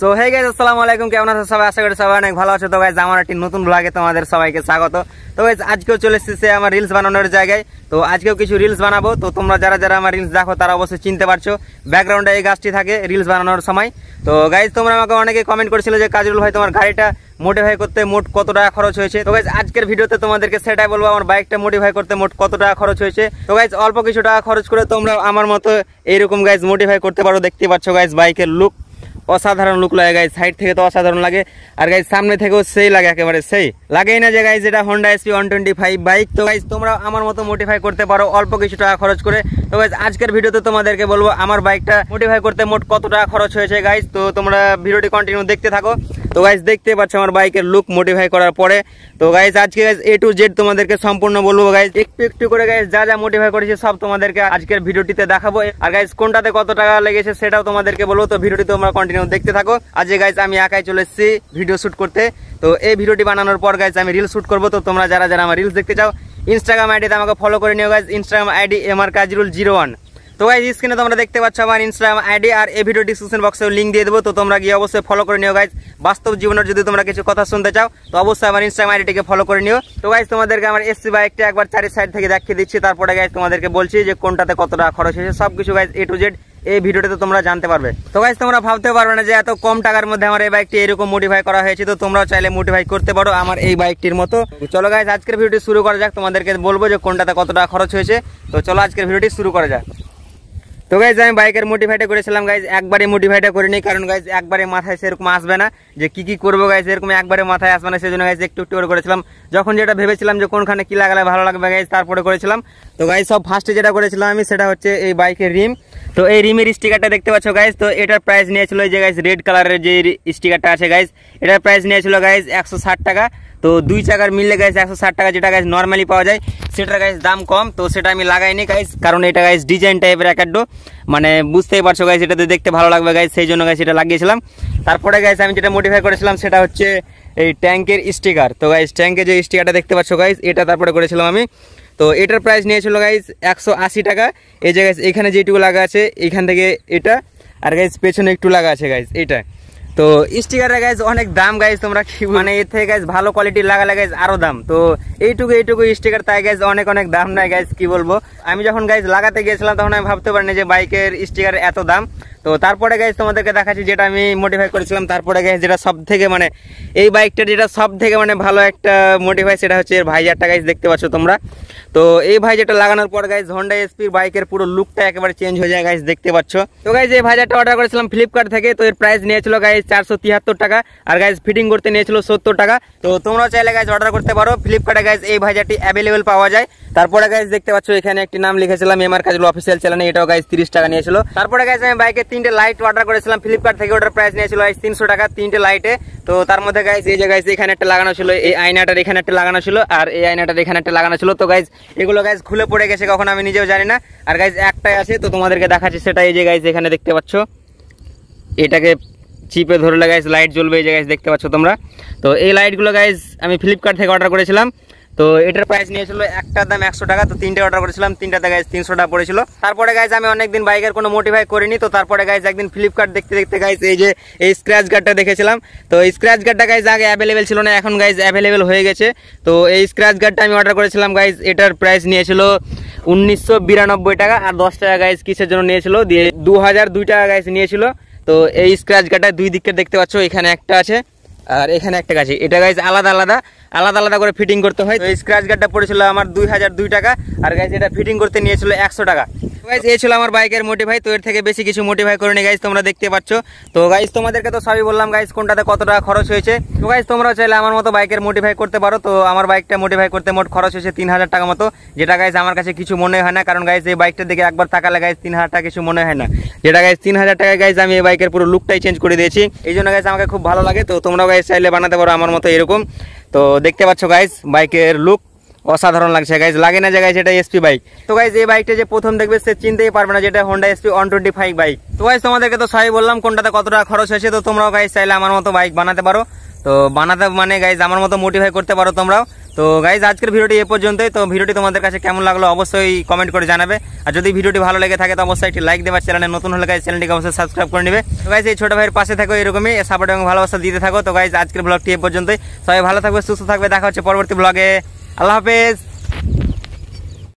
so hey guys আসসালামু আলাইকুম কেমন আছো সবাই আশা করি সবাই অনেক ভালো আছো তো গাইজ আমার একটি নতুন ব্লগে তোমাদের সবাইকে স্বাগত তো গাইজ আজকেও চলে এসেছে আমার রিলস বানানোর জায়গায় তো আজকেও কিছু রিলস বানাবো তো তোমরা যারা যারা আমার রিলস দেখো তারা অবশ্যই চিনতে পারছো ব্যাকগ্রাউন্ডে এই গাছটি থাকে রিলস বানানোর সময় তো গাইজ তোমরা আমাকে অনেকে কমেন্ট করেছিলে যে কাজরুল ভাই তোমার গাড়িটা মোডিফাই করতে মোট কত টাকা খরচ হয়েছে তো গাইজ আজকের ভিডিওতে তোমাদেরকে সেটাই বলবো আমার বাইকটা মোডিফাই করতে মোট কত টাকা খরচ হয়েছে তো গাইজ অল্প কিছু টাকা খরচ করে তোমরা আমার মতো এইরকম গাইজ মোডিফাই করতে পারো দেখতে পাচ্ছ গাইজ বাইকের লুক অসাধারণ লুক লাগে গাইজ সাইড থেকে তো অসাধারণ লাগে আর গাইজ সামনে থেকেও সেই লাগে একেবারে সেই লাগেই না যে গাইজ এটা Honda SP one twenty five bike তো গাইজ তোমরা আমার মতো মোটিফাই করতে পারো অল্প কিছু টাকা খরচ করে তো গাইজ আজকের ভিডিওতে তোমাদেরকে বলবো আমার বাইকটা মোটিফাই করতে মোট কত টাকা খরচ হয়েছে গাইজ তো তোমরা ভিডিওটি কন্টিনিউ দেখতে থাকো তো গাইজ দেখতে পাচ্ছ আমার বাইকের লুক মোটিফাই করার পরে তো গাইজ আজকে গাইজ এ টু জেড তোমাদেরকে সম্পূর্ণ বলবো গাইজ একটু একটু করে গাইজ যা যা মোটিফাই করেছে সব তোমাদেরকে আজকের ভিডিওটিতে দেখাবো আর গাইজ কোনটাতে কত টাকা লেগেছে সেটাও তোমাদেরকে বলবো তো ভিডিওটি তোমরা কন্টিনিউ কন্টিনিউ দেখতে থাকো আজকে গাইজ আমি একাই চলে এসেছি ভিডিও শ্যুট করতে তো এই ভিডিওটি বানানোর পর গাইজ আমি রিলস শ্যুট করবো তো তোমরা যারা যারা আমার রিলস দেখতে চাও ইনস্টাগ্রাম আইডিতে আমাকে ফলো করে নিও guys Instagram ID M R Kajrul zero one তো গাইজ স্ক্রিনে তোমরা দেখতে পাচ্ছ আমার ইনস্টাগ্রাম আইডি আর এই ভিডিও ডিসক্রিপশন বক্সেও লিঙ্ক দিয়ে দেবো তো তোমরা গিয়ে অবশ্যই ফলো করে নিও গাইজ বাস্তব জীবনের যদি তোমরা কিছু কথা শুনতে চাও তো অবশ্যই আমার ইনস্টাগ্রাম আইডিটিকে ফলো করে নিও তো গাইজ তোমাদেরকে আমার এসসি বাইকটা একবার চারি সাইড থেকে দেখিয়ে দিচ্ছি তারপরে গাইজ তোমাদেরকে বলছি যে কোনটাতে কতটা খরচ হয়েছে সব কিছু গাইজ এ টু জেড এই ভিডিওটাতে তোমরা জানতে পারবে তো গাইজ তোমরা ভাবতে পারবে না যে এত কম টাকার মধ্যে আমার এই বাইকটি এরকম মডিফাই করা হয়েছে তো তোমরাও চাইলে মডিফাই করতে পারো আমার এই বাইকটির মতো চলো গাইজ আজকের ভিডিওটি শুরু করা যাক তোমাদেরকে বলবো যে কোনটাতে কত টাকা খরচ হয়েছে তো চলো আজকের ভিডিওটি শুরু করা যাক তো গাইজ আমি বাইকের মোটিফাইটা করেছিলাম গাইজ একবারে মোটিফাইটা করে নিই কারণ গাইজ একবারে মাথায় সেরকম আসবে না যে কি কি করবো গাইজ এরকম একবারে মাথায় আসবে না জন্য গাইজ একটু একটু করে করেছিলাম যখন যেটা ভেবেছিলাম যে কোনখানে কী লাগালে ভালো লাগবে গাইজ তারপরে করেছিলাম তো গাইজ সব ফার্স্টে যেটা করেছিলাম আমি সেটা হচ্ছে এই বাইকের রিম তো এই রিমের স্টিকারটা দেখতে পাচ্ছ গাইজ তো এটার প্রাইস নিয়েছিল যে গাইজ রেড কালারের যে স্টিকারটা আছে গাইজ এটার প্রাইস নিয়েছিল গাইজ একশো টাকা তো দুই চাকার মিললে গাইস একশো ষাট টাকা যেটা গাইস নর্মালি পাওয়া যায় সেটার গাছ দাম কম তো সেটা আমি লাগাইনি গাইস কারণ এটা গাইস ডিজাইন টাইপের একাড্ডো মানে বুঝতেই পারছো গাইস এটাতে দেখতে ভালো লাগবে গাইস সেই জন্য গাইস এটা লাগিয়েছিলাম তারপরে গাইস আমি যেটা মডিফাই করেছিলাম সেটা হচ্ছে এই ট্যাঙ্কের স্টিকার তো গাইস ট্যাঙ্কের যে স্টিকারটা দেখতে পাচ্ছ গাইস এটা তারপরে করেছিলাম আমি তো এটার প্রাইস নিয়েছিল গাইস একশো আশি টাকা এই যে গাছ এখানে যেটুকু লাগা আছে এখান থেকে এটা আর গাইস পেছনে একটু লাগা আছে গাইস এটা তো স্টিকারের গাইজ অনেক দাম গাইজ তোমরা কি মানে এর থেকে গাইজ ভালো কোয়ালিটির লাগালে গাইজ আরো দাম তো এইটুকু এইটুকু স্টিকার তাই গাইজ অনেক অনেক দাম নাই গাইজ কি বলবো আমি যখন গাইজ লাগাতে গেছিলাম তখন আমি ভাবতে পারিনি যে বাইকের স্টিকার এত দাম তো তারপরে গাইজ তোমাদেরকে দেখাচ্ছি যেটা আমি মডিফাই করেছিলাম তারপরে গাইজ যেটা সব থেকে মানে এই বাইকটা যেটা সব থেকে মানে ভালো একটা মডিফাই সেটা হচ্ছে এর ভাইজারটা গাইজ দেখতে পাচ্ছ তোমরা তো এই ভাইজারটা লাগানোর পর গাইজ হন্ডা এসপির বাইকের পুরো লুকটা একেবারে চেঞ্জ হয়ে যায় গাইজ দেখতে পাচ্ছ তো গাইজ এই ভাইজারটা অর্ডার করেছিলাম ফ্লিপকার্ট থেকে তো এর প্রাইস নিয়েছিল গাইজ চারশো টাকা আর গাইজ ফিটিং করতে নিয়েছিল সত্তর টাকা তো তোমরাও চাইলে গাইজ অর্ডার করতে পারো ফ্লিপকার্টে গাইজ এই ভাইজারটি অ্যাভেলেবেল পাওয়া যায় তারপরে গাইজ দেখতে পাচ্ছ এখানে একটি নাম লিখেছিলাম এমআর কাজ অফিসিয়াল চ্যানেল এটাও গাইজ তিরিশ টাকা নিয়েছিল তারপরে গাইজ আমি বাইকের তিনটে লাইট অর্ডার করেছিলাম ফ্লিপকার্ট থেকে ওটার প্রাইস নিয়েছিল গাইজ তিনশো টাকা তিনটে লাইটে তো তার মধ্যে গাইজ এই যে গাইজ এখানে একটা লাগানো ছিল এই আয়নাটার এখানে একটা লাগানো ছিল আর এই আয়নাটার এখানে একটা লাগানো ছিল তো গাইজ এগুলো গাইজ খুলে পড়ে গেছে কখন আমি নিজেও জানি না আর গাইজ একটাই আছে তো তোমাদেরকে দেখাচ্ছি সেটা এই যে গাইজ এখানে দেখতে পাচ্ছ এটাকে চিপে ধরলে গাইজ লাইট জ্বলবে এই যে গাইজ দেখতে পাচ্ছ তোমরা তো এই লাইটগুলো গাইজ আমি ফ্লিপকার্ট থেকে অর্ডার করেছিলাম তো এটার প্রাইস নিয়েছিল একটার দাম একশো টাকা তো তিনটে অর্ডার করেছিলাম তিনটাতে গাইজ তিনশো টাকা পড়েছিল তারপরে গাইজ আমি অনেকদিন বাইকের কোনো মোটিফাই করিনি তো তারপরে গাইজ একদিন ফ্লিপকার্ট দেখতে দেখতে গাইজ এই যে এই স্ক্র্যাচ গার্ডটা দেখেছিলাম তো এই স্ক্র্যাচ গার্ডটা গাইজ আগে অ্যাভেলেবেল ছিল না এখন গাইজ অ্যাভেলেবেল হয়ে গেছে তো এই স্ক্র্যাচ গার্ডটা আমি অর্ডার করেছিলাম গাইজ এটার প্রাইস নিয়েছিল উনিশশো টাকা আর দশ টাকা গাইজ কিসের জন্য নিয়েছিল দিয়ে দু হাজার দুই টাকা গাইজ নিয়েছিল তো এই স্ক্র্যাচ গার্ডটা দুই দিকটা দেখতে পাচ্ছ এখানে একটা আছে আর এখানে একটা গাছ এটা গাছ আলাদা আলাদা আলাদা আলাদা করে ফিটিং করতে হয় তো স্ক্র্যাচ গার্ডটা পড়েছিল আমার দুই হাজার দুই টাকা আর গাছ এটা ফিটিং করতে নিয়েছিল একশো টাকা গাইজ এই ছিল আমার বাইকের মোটিভাই তো এর থেকে বেশি কিছু মোটিভাই করে নি গাইজ তোমরা দেখতে পাচ্ছ তো গাইজ তোমাদেরকে তো সবই বললাম গাইজ কোনটাতে কত টাকা খরচ হয়েছে তো গাইজ তোমরা চাইলে আমার মতো বাইকের মোটিভাই করতে পারো তো আমার বাইকটা মোটিভাই করতে মোট খরচ হয়েছে তিন হাজার টাকা মতো যেটা গাইজ আমার কাছে কিছু মনে হয় না কারণ গাইজ এই বাইকটার দিকে একবার তাকালে গাইজ তিন হাজার টাকা কিছু মনে হয় না যেটা গাইজ তিন হাজার টাকা গাইজ আমি এই বাইকের পুরো লুকটাই চেঞ্জ করে দিয়েছি এই জন্য গাইজ আমাকে খুব ভালো লাগে তো তোমরা গাইজ চাইলে বানাতে পারো আমার মতো এরকম তো দেখতে পাচ্ছ গাইজ বাইকের লুক অসাধারণ লাগছে গাইজ লাগে না যে গাইজ এটা এসপি বাইক তো গাইজ এই বাইকটা যে প্রথম দেখবে সে চিনতেই পারবে না যেটা Honda SP one twenty five bike তো গাইজ তোমাদেরকে তো সবাই বললাম কোনটাতে কত টাকা খরচ হয়েছে তো তোমরাও গাইজ চাইলে আমার মতো বাইক বানাতে পারো তো বানাতে মানে গাইজ আমার মতো মোটিফাই করতে পারো তোমরাও তো গাইজ আজকের ভিডিওটি এ পর্যন্তই তো ভিডিওটি তোমাদের কাছে কেমন লাগলো অবশ্যই কমেন্ট করে জানাবে আর যদি ভিডিওটি ভালো লেগে থাকে তো অবশ্যই একটি লাইক দেবার চ্যানেলে নতুন হলে গাইজ চ্যানেলটিকে অবশ্যই সাবস্ক্রাইব করে নেবে তো গাইজ এই ছোট ভাইয়ের পাশে থাকো এরকমই সাপোর্ট এবং ভালোবাসা দিতে থাকো তো গাইজ আজকের ব্লগটি এ পর্যন্তই সবাই ভালো থাকবে সুস্থ থাকবে দেখা হচ্ছে পরবর্তী ব্লগে আল্লাহ হাফেজ